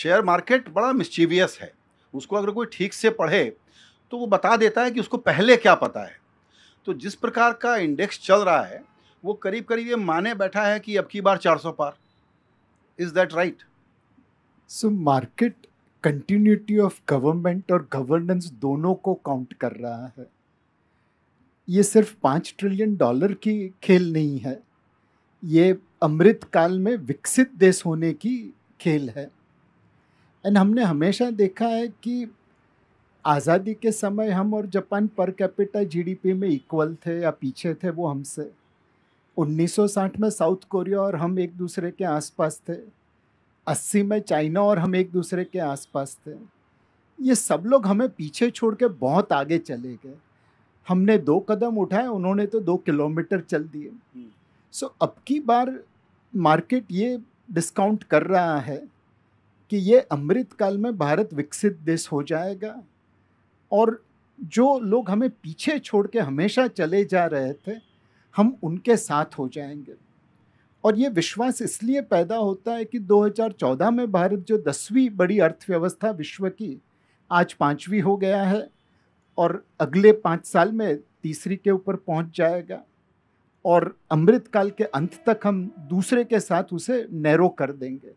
Share market बड़ा mischievous है उसको अगर कोई ठीक से पढ़े तो वो बता देता है कि उसको पहले क्या पता है तो जिस प्रकार का इंडेक्स चल रहा है वो करीब करीब ये माने बैठा है कि अब की बार 400 पार is that right so market continuity of government और गवर्नेंस दोनों को काउंट कर रहा है ये सिर्फ पाँच ट्रिलियन डॉलर की खेल नहीं है ये अमृत काल में विकसित देश होने की खेल है एंड हमने हमेशा देखा है कि आज़ादी के समय हम और जापान पर कैपिटा जीडीपी में इक्वल थे या पीछे थे वो हमसे 1960 में साउथ कोरिया और हम एक दूसरे के आसपास थे 80 में चाइना और हम एक दूसरे के आसपास थे ये सब लोग हमें पीछे छोड़ के बहुत आगे चले गए हमने दो कदम उठाए उन्होंने तो दो किलोमीटर चल दिए सो हम्म। so, अब की बार मार्केट ये डिस्काउंट कर रहा है कि ये अमृत काल में भारत विकसित देश हो जाएगा और जो लोग हमें पीछे छोड़ के हमेशा चले जा रहे थे हम उनके साथ हो जाएंगे और ये विश्वास इसलिए पैदा होता है कि 2014 में भारत जो दसवीं बड़ी अर्थव्यवस्था विश्व की आज पाँचवीं हो गया है और अगले पाँच साल में तीसरी के ऊपर पहुंच जाएगा और अमृत काल के अंत तक हम दूसरे के साथ उसे नैरो कर देंगे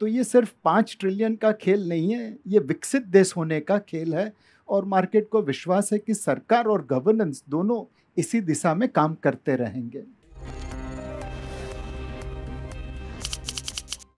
तो ये सिर्फ पाँच ट्रिलियन का खेल नहीं है ये विकसित देश होने का खेल है और मार्केट को विश्वास है कि सरकार और गवर्नेंस दोनों इसी दिशा में काम करते रहेंगे